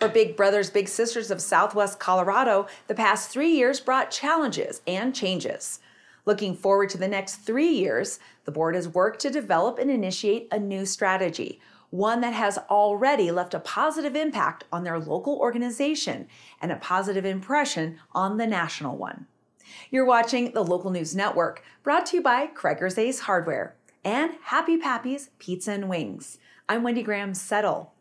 For Big Brothers Big Sisters of Southwest Colorado, the past three years brought challenges and changes. Looking forward to the next three years, the board has worked to develop and initiate a new strategy, one that has already left a positive impact on their local organization and a positive impression on the national one. You're watching the Local News Network, brought to you by Craigers Ace Hardware and Happy Pappy's Pizza and Wings. I'm Wendy Graham Settle.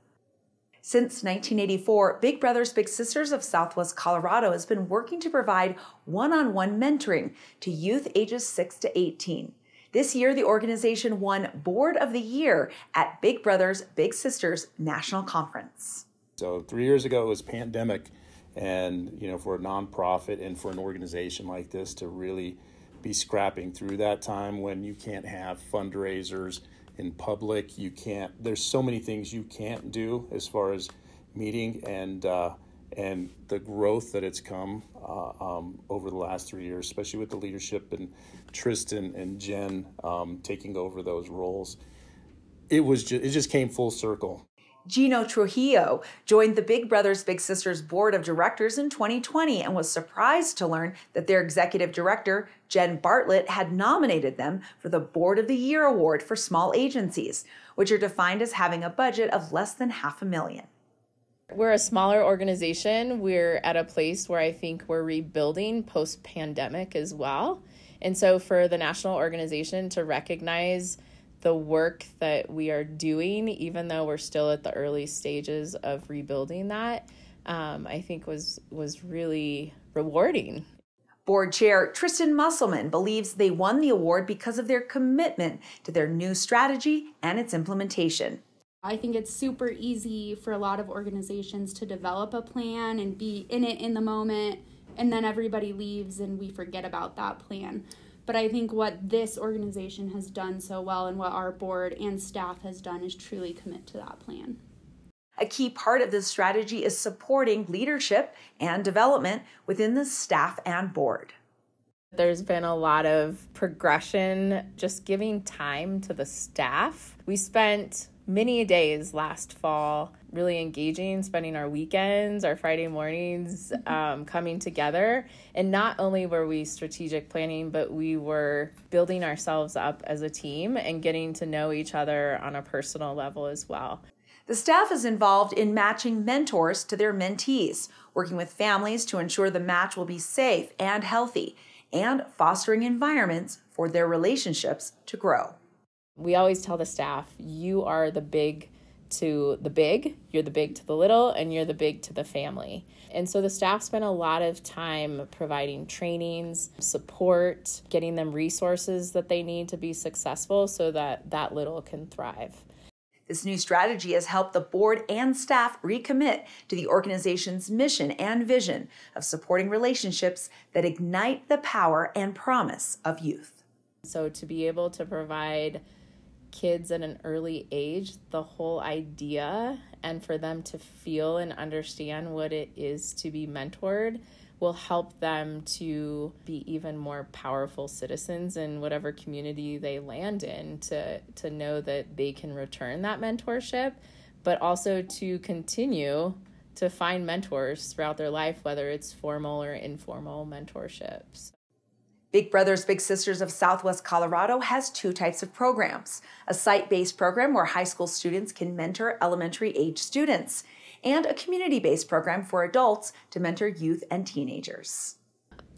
Since 1984, Big Brothers Big Sisters of Southwest Colorado has been working to provide one on one mentoring to youth ages 6 to 18. This year, the organization won Board of the Year at Big Brothers Big Sisters National Conference. So, three years ago, it was pandemic. And, you know, for a nonprofit and for an organization like this to really be scrapping through that time when you can't have fundraisers in public. You can't. There's so many things you can't do as far as meeting and uh, and the growth that it's come uh, um, over the last three years, especially with the leadership and Tristan and Jen um, taking over those roles. It was just, it just came full circle. Gino Trujillo joined the Big Brothers Big Sisters board of directors in 2020 and was surprised to learn that their executive director, Jen Bartlett, had nominated them for the Board of the Year award for small agencies, which are defined as having a budget of less than half a million. We're a smaller organization. We're at a place where I think we're rebuilding post pandemic as well. And so for the national organization to recognize the work that we are doing, even though we're still at the early stages of rebuilding that, um, I think was was really rewarding. Board Chair Tristan Musselman believes they won the award because of their commitment to their new strategy and its implementation. I think it's super easy for a lot of organizations to develop a plan and be in it in the moment, and then everybody leaves and we forget about that plan. But I think what this organization has done so well and what our board and staff has done is truly commit to that plan. A key part of this strategy is supporting leadership and development within the staff and board. There's been a lot of progression, just giving time to the staff. We spent many days last fall, really engaging, spending our weekends, our Friday mornings mm-hmm. um, coming together. And not only were we strategic planning, but we were building ourselves up as a team and getting to know each other on a personal level as well. The staff is involved in matching mentors to their mentees, working with families to ensure the match will be safe and healthy, and fostering environments for their relationships to grow we always tell the staff you are the big to the big, you're the big to the little, and you're the big to the family. And so the staff spend a lot of time providing trainings, support, getting them resources that they need to be successful so that that little can thrive. This new strategy has helped the board and staff recommit to the organization's mission and vision of supporting relationships that ignite the power and promise of youth. So, to be able to provide kids at an early age the whole idea and for them to feel and understand what it is to be mentored will help them to be even more powerful citizens in whatever community they land in to to know that they can return that mentorship but also to continue to find mentors throughout their life whether it's formal or informal mentorships Big Brothers Big Sisters of Southwest Colorado has two types of programs a site based program where high school students can mentor elementary age students, and a community based program for adults to mentor youth and teenagers.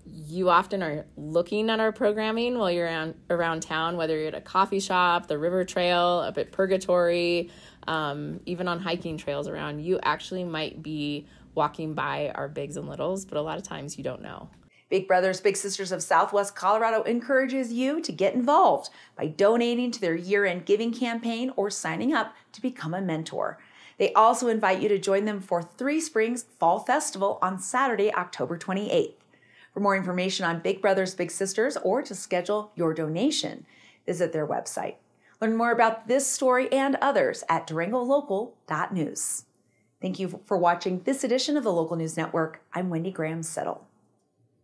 You often are looking at our programming while you're around, around town, whether you're at a coffee shop, the river trail, up at Purgatory, um, even on hiking trails around. You actually might be walking by our bigs and littles, but a lot of times you don't know. Big Brothers Big Sisters of Southwest Colorado encourages you to get involved by donating to their year end giving campaign or signing up to become a mentor. They also invite you to join them for Three Springs Fall Festival on Saturday, October 28th. For more information on Big Brothers Big Sisters or to schedule your donation, visit their website. Learn more about this story and others at durangolocal.news. Thank you for watching this edition of the Local News Network. I'm Wendy Graham Settle.